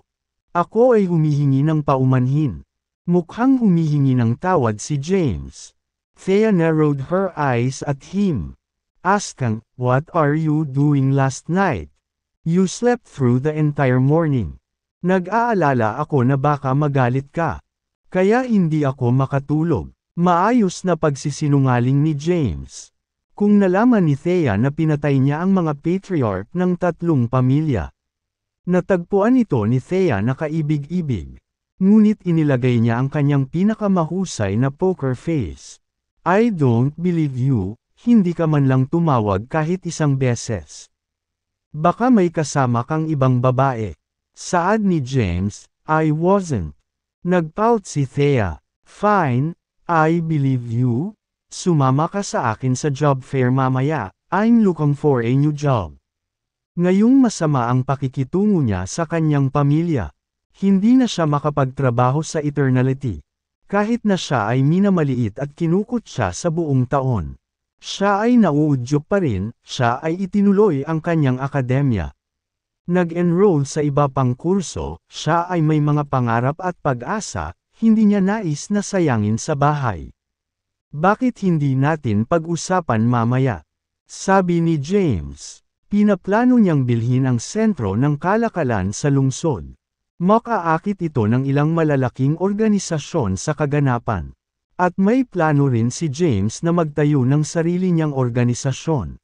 Ako ay humihingi ng paumanhin. Mukhang humihingi ng tawad si James. Thea narrowed her eyes at him. Asking, what are you doing last night? You slept through the entire morning. Nag-aalala ako na baka magalit ka. Kaya hindi ako makatulog. Maayos na pagsisinungaling ni James. Kung nalaman ni Thea na pinatay niya ang mga patriarch ng tatlong pamilya. Natagpuan ito ni Thea na kaibig-ibig. Ngunit inilagay niya ang kanyang pinakamahusay na poker face. I don't believe you, hindi ka man lang tumawag kahit isang beses. Baka may kasama kang ibang babae. Saad ni James, I wasn't. Nagpout si Thea. Fine, I believe you. Sumama ka sa akin sa job fair mamaya, I'm looking for a new job. Ngayong masama ang pakikitungo niya sa kanyang pamilya. Hindi na siya makapagtrabaho sa eternality. Kahit na siya ay minamaliit at kinukot siya sa buong taon. Siya ay nauudyok pa rin, siya ay itinuloy ang kanyang akademya. Nag-enroll sa iba pang kurso, siya ay may mga pangarap at pag-asa, hindi niya nais na sayangin sa bahay. Bakit hindi natin pag-usapan mamaya? Sabi ni James, pinaplano niyang bilhin ang sentro ng kalakalan sa lungsod. Makaakit ito ng ilang malalaking organisasyon sa kaganapan. At may plano rin si James na magtayo ng sarili niyang organisasyon.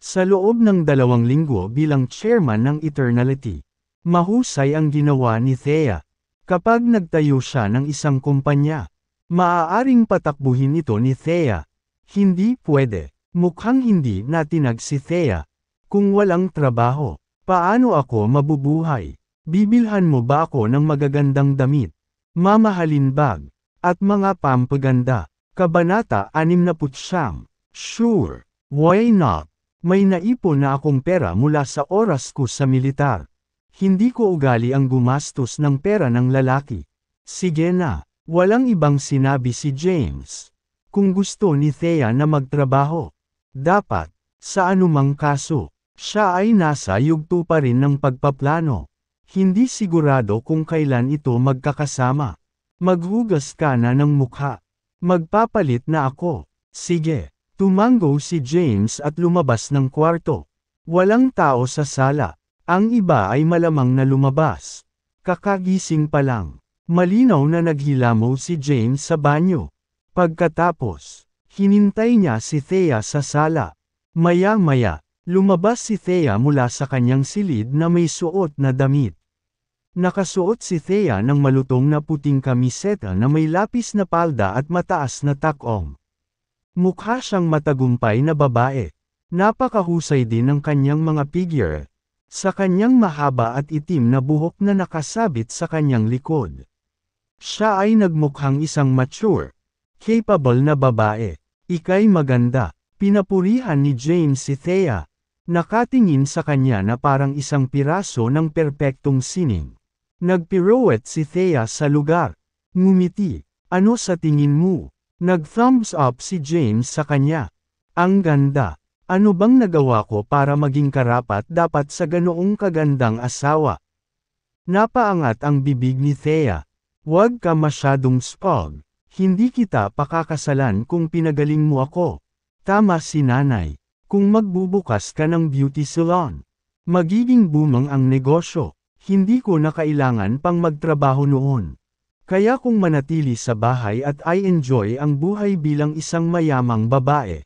Sa loob ng dalawang linggo bilang chairman ng Eternality, mahusay ang ginawa ni Thea. Kapag nagtayo siya ng isang kumpanya, maaaring patakbuhin ito ni Thea. Hindi pwede. Mukhang hindi natinag si Thea. Kung walang trabaho, paano ako mabubuhay? Bibilhan mo ba ako ng magagandang damit, mamahalin bag, at mga pampaganda? Kabanata 69. Sure, why not? May naipon na akong pera mula sa oras ko sa militar. Hindi ko ugali ang gumastos ng pera ng lalaki. Sige na, walang ibang sinabi si James. Kung gusto ni Thea na magtrabaho, dapat, sa anumang kaso, siya ay nasa yugto pa rin ng pagpaplano. Hindi sigurado kung kailan ito magkakasama. Maghugas ka na ng mukha. Magpapalit na ako. Sige. Tumango si James at lumabas ng kwarto. Walang tao sa sala. Ang iba ay malamang na lumabas. Kakagising pa lang. Malinaw na naghilamo si James sa banyo. Pagkatapos, hinintay niya si Thea sa sala. Maya-maya, lumabas si Thea mula sa kanyang silid na may suot na damit. Nakasuot si Thea ng malutong na puting kamiseta na may lapis na palda at mataas na takong. Mukha siyang matagumpay na babae. Napakahusay din ng kanyang mga figure. Sa kanyang mahaba at itim na buhok na nakasabit sa kanyang likod. Siya ay nagmukhang isang mature, capable na babae. Ika'y maganda. Pinapurihan ni James si Thea. Nakatingin sa kanya na parang isang piraso ng perpektong sining. Nagpiruwet si Thea sa lugar. Ngumiti, ano sa tingin mo? Nag-thumbs up si James sa kanya. Ang ganda. Ano bang nagawa ko para maging karapat dapat sa ganoong kagandang asawa? Napaangat ang bibig ni Thea. Huwag ka masyadong spog. Hindi kita pakakasalan kung pinagaling mo ako. Tama si nanay. Kung magbubukas ka ng beauty salon, magiging bumang ang negosyo. Hindi ko na kailangan pang magtrabaho noon. Kaya kung manatili sa bahay at I enjoy ang buhay bilang isang mayamang babae.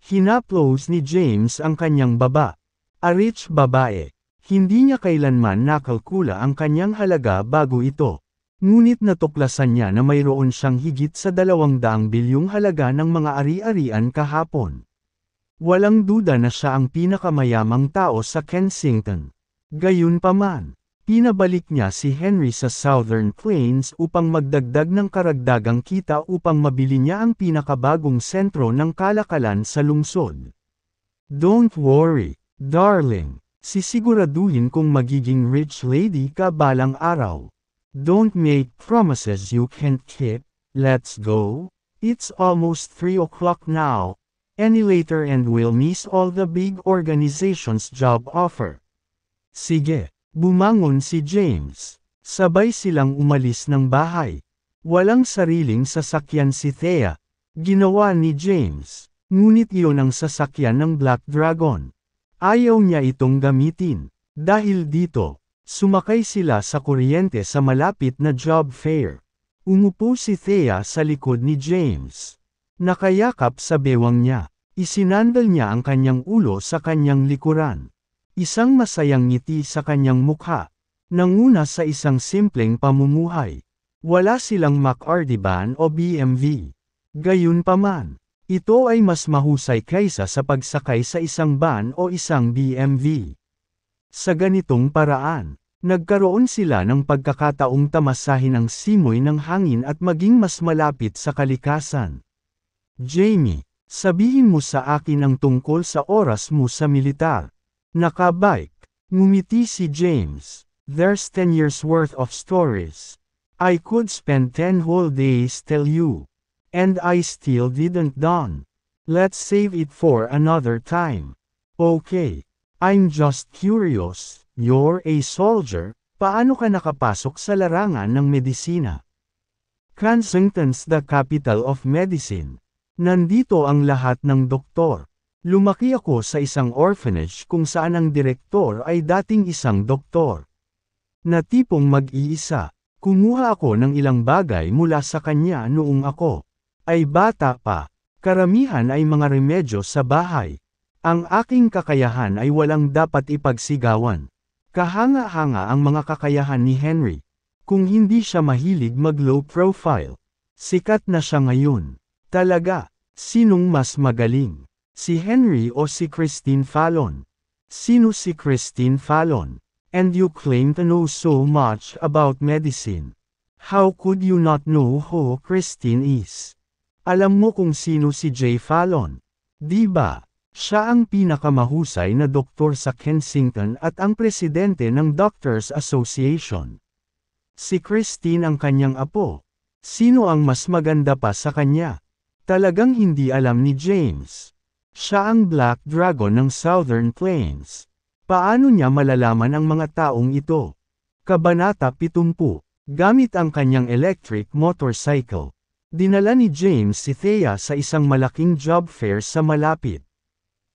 Hinaplose ni James ang kanyang baba. A rich babae. Hindi niya kailanman nakalkula ang kanyang halaga bago ito. Ngunit natuklasan niya na mayroon siyang higit sa dalawang daang bilyong halaga ng mga ari-arian kahapon. Walang duda na siya ang pinakamayamang tao sa Kensington. Gayunpaman, pinabalik niya si Henry sa Southern Plains upang magdagdag ng karagdagang kita upang mabili niya ang pinakabagong sentro ng kalakalan sa lungsod. Don't worry, darling. Sisiguraduhin kong magiging rich lady ka balang araw. Don't make promises you can't keep. Let's go. It's almost 3 o'clock now. Any later and we'll miss all the big organization's job offer. Sige, bumangon si James. Sabay silang umalis ng bahay. Walang sariling sasakyan si Thea, ginawa ni James. Ngunit iyon ang sasakyan ng Black Dragon. Ayaw niya itong gamitin. Dahil dito, sumakay sila sa kuryente sa malapit na job fair. Umupo si Thea sa likod ni James. Nakayakap sa bewang niya. Isinandal niya ang kanyang ulo sa kanyang likuran. Isang masayang ngiti sa kanyang mukha. Nanguna sa isang simpleng pamumuhay. Wala silang MacArdiban o BMW. Gayunpaman, ito ay mas mahusay kaysa sa pagsakay sa isang van o isang BMW. Sa ganitong paraan, nagkaroon sila ng pagkakataong tamasahin ang simoy ng hangin at maging mas malapit sa kalikasan. Jamie, sabihin mo sa akin ang tungkol sa oras mo sa militar. Nakabike. Ngumiti si James. There's 10 years worth of stories. I could spend 10 whole days tell you. And I still didn't done. Let's save it for another time. Okay. I'm just curious, you're a soldier, paano ka nakapasok sa larangan ng medisina? Kensington's the capital of medicine. Nandito ang lahat ng doktor. Lumaki ako sa isang orphanage kung saan ang direktor ay dating isang doktor. Na tipong mag-iisa, kumuha ako ng ilang bagay mula sa kanya noong ako ay bata pa. Karamihan ay mga remedyo sa bahay. Ang aking kakayahan ay walang dapat ipagsigawan. Kahanga-hanga ang mga kakayahan ni Henry. Kung hindi siya mahilig mag-low profile, sikat na siya ngayon. Talaga, sinong mas magaling? Si Henry o si Christine Fallon? Sino si Christine Fallon? And you claim to know so much about medicine. How could you not know who Christine is? Alam mo kung sino si Jay Fallon? Di ba? Siya ang pinakamahusay na doktor sa Kensington at ang presidente ng Doctors Association. Si Christine ang kanyang apo. Sino ang mas maganda pa sa kanya? Talagang hindi alam ni James. Siya ang Black Dragon ng Southern Plains. Paano niya malalaman ang mga taong ito? Kabanata 70. Gamit ang kanyang electric motorcycle. Dinala ni James si Thea sa isang malaking job fair sa malapit.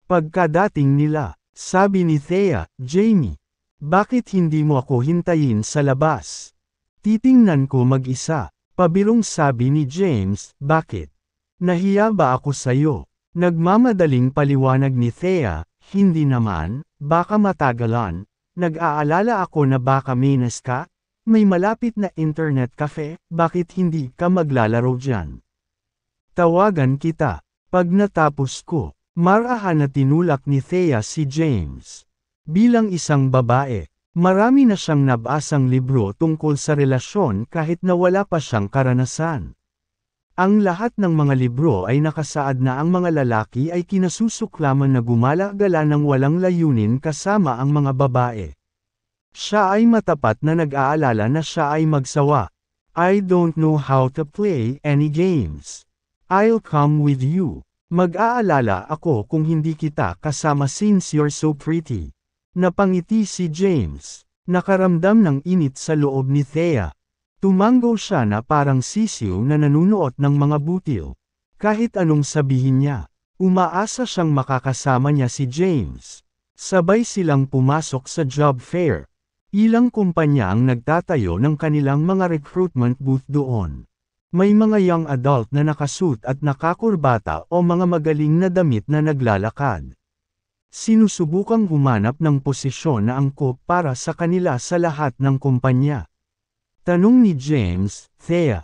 Pagkadating nila, sabi ni Thea, Jamie, bakit hindi mo ako hintayin sa labas? Titingnan ko mag-isa. Pabilong sabi ni James, bakit? Nahiya ba ako sa'yo? Nagmamadaling paliwanag ni Thea, hindi naman, baka matagalan, nag-aalala ako na baka minas ka, may malapit na internet cafe, bakit hindi ka maglalaro dyan? Tawagan kita, pag natapos ko, marahan na tinulak ni Thea si James. Bilang isang babae, marami na siyang nabasang libro tungkol sa relasyon kahit na wala pa siyang karanasan. Ang lahat ng mga libro ay nakasaad na ang mga lalaki ay kinasusuklaman na gumala-gala ng walang layunin kasama ang mga babae. Siya ay matapat na nag-aalala na siya ay magsawa. I don't know how to play any games. I'll come with you. Mag-aalala ako kung hindi kita kasama since you're so pretty. Napangiti si James. Nakaramdam ng init sa loob ni Thea. Tumango siya na parang sisiw na nanunuot ng mga butil. Kahit anong sabihin niya, umaasa siyang makakasama niya si James. Sabay silang pumasok sa job fair. Ilang kumpanya ang nagtatayo ng kanilang mga recruitment booth doon. May mga young adult na nakasuit at nakakurbata o mga magaling na damit na naglalakad. Sinusubukang humanap ng posisyon na angkop para sa kanila sa lahat ng kumpanya. Tanong ni James, Thea,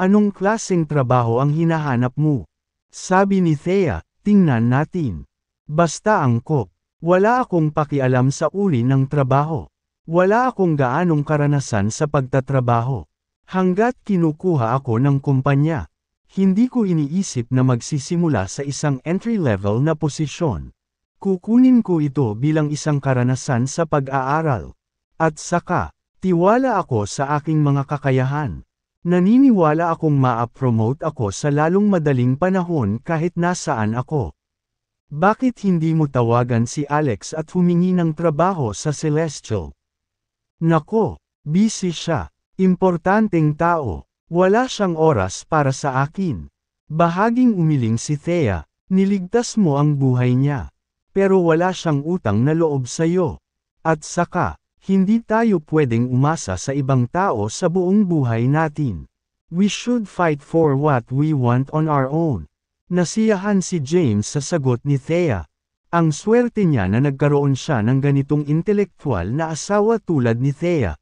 anong klaseng trabaho ang hinahanap mo? Sabi ni Thea, tingnan natin. Basta angkop. Wala akong pakialam sa uri ng trabaho. Wala akong gaanong karanasan sa pagtatrabaho. Hanggat kinukuha ako ng kumpanya, hindi ko iniisip na magsisimula sa isang entry-level na posisyon. Kukunin ko ito bilang isang karanasan sa pag-aaral. At saka, Tiwala ako sa aking mga kakayahan. Naniniwala akong ma-promote ako sa lalong madaling panahon kahit nasaan ako. Bakit hindi mo tawagan si Alex at humingi ng trabaho sa Celestial? Nako, busy siya. Importanteng tao. Wala siyang oras para sa akin. Bahaging umiling si Thea, niligtas mo ang buhay niya. Pero wala siyang utang na loob sa'yo. At saka, hindi tayo pwedeng umasa sa ibang tao sa buong buhay natin. We should fight for what we want on our own. Nasiyahan si James sa sagot ni Thea. Ang swerte niya na nagkaroon siya ng ganitong intelektual na asawa tulad ni Thea.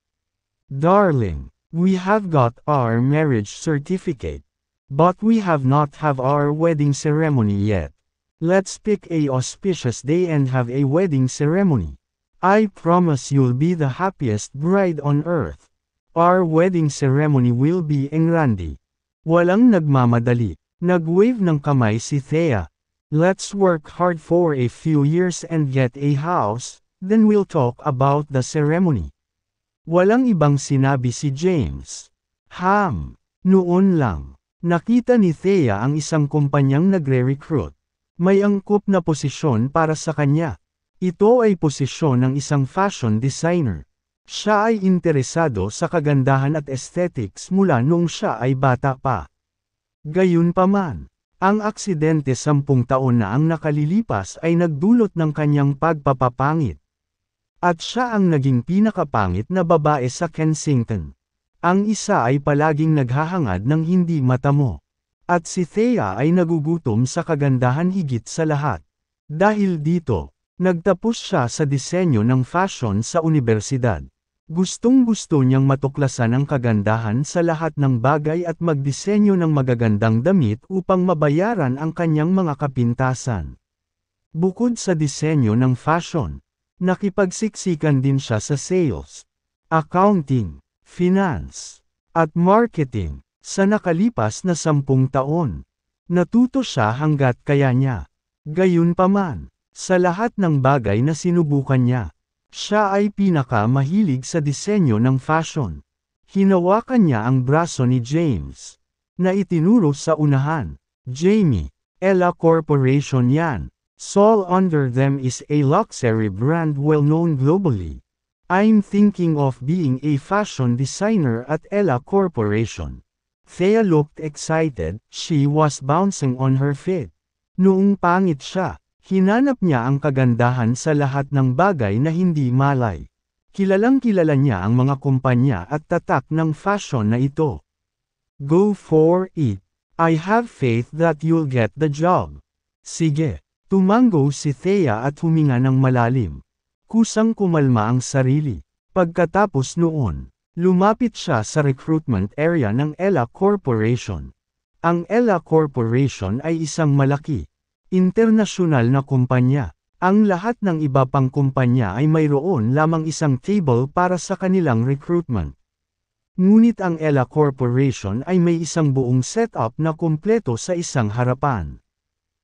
Darling, we have got our marriage certificate. But we have not have our wedding ceremony yet. Let's pick a auspicious day and have a wedding ceremony. I promise you'll be the happiest bride on earth. Our wedding ceremony will be engrandi. Walang nagmamadali. Nagwave ng kamay si Thea. Let's work hard for a few years and get a house, then we'll talk about the ceremony. Walang ibang sinabi si James. Ham, noon lang, nakita ni Thea ang isang kumpanyang nagre-recruit. May angkop na posisyon para sa kanya. Ito ay posisyon ng isang fashion designer. Siya ay interesado sa kagandahan at aesthetics mula noong siya ay bata pa. Gayunpaman, ang aksidente sampung taon na ang nakalilipas ay nagdulot ng kanyang pagpapapangit. At siya ang naging pinakapangit na babae sa Kensington. Ang isa ay palaging naghahangad ng hindi matamo. At si Thea ay nagugutom sa kagandahan higit sa lahat. Dahil dito, Nagtapos siya sa disenyo ng fashion sa unibersidad. Gustong-gusto niyang matuklasan ang kagandahan sa lahat ng bagay at magdisenyo ng magagandang damit upang mabayaran ang kanyang mga kapintasan. Bukod sa disenyo ng fashion, nakipagsiksikan din siya sa sales, accounting, finance, at marketing. Sa nakalipas na sampung taon, natuto siya hanggat kaya niya. Gayunpaman, sa lahat ng bagay na sinubukan niya, siya ay pinakamahilig sa disenyo ng fashion. Hinawakan niya ang braso ni James, na itinuro sa unahan. Jamie, Ella Corporation yan. Sol under them is a luxury brand well known globally. I'm thinking of being a fashion designer at Ella Corporation. Thea looked excited, she was bouncing on her feet. Noong pangit siya, Hinanap niya ang kagandahan sa lahat ng bagay na hindi malay. Kilalang kilala niya ang mga kumpanya at tatak ng fashion na ito. Go for it. I have faith that you'll get the job. Sige. Tumango si Thea at huminga ng malalim. Kusang kumalma ang sarili. Pagkatapos noon, lumapit siya sa recruitment area ng Ella Corporation. Ang Ella Corporation ay isang malaki, internasyonal na kumpanya. Ang lahat ng iba pang kumpanya ay mayroon lamang isang table para sa kanilang recruitment. Ngunit ang ELA Corporation ay may isang buong setup na kumpleto sa isang harapan.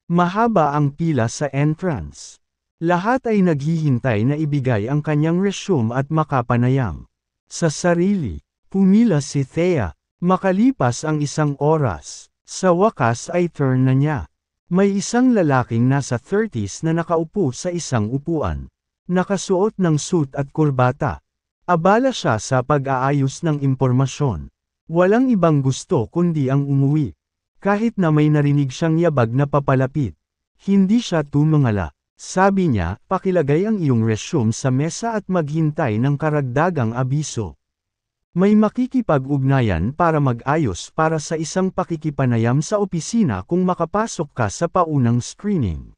Mahaba ang pila sa entrance. Lahat ay naghihintay na ibigay ang kanyang resume at makapanayam. Sa sarili, pumila si Thea, makalipas ang isang oras, sa wakas ay turn na niya. May isang lalaking nasa 30s na nakaupo sa isang upuan. Nakasuot ng suit at kurbata. Abala siya sa pag-aayos ng impormasyon. Walang ibang gusto kundi ang umuwi. Kahit na may narinig siyang yabag na papalapit. Hindi siya tumangala. Sabi niya, pakilagay ang iyong resume sa mesa at maghintay ng karagdagang abiso. May makikipag-ugnayan para mag-ayos para sa isang pakikipanayam sa opisina kung makapasok ka sa paunang screening.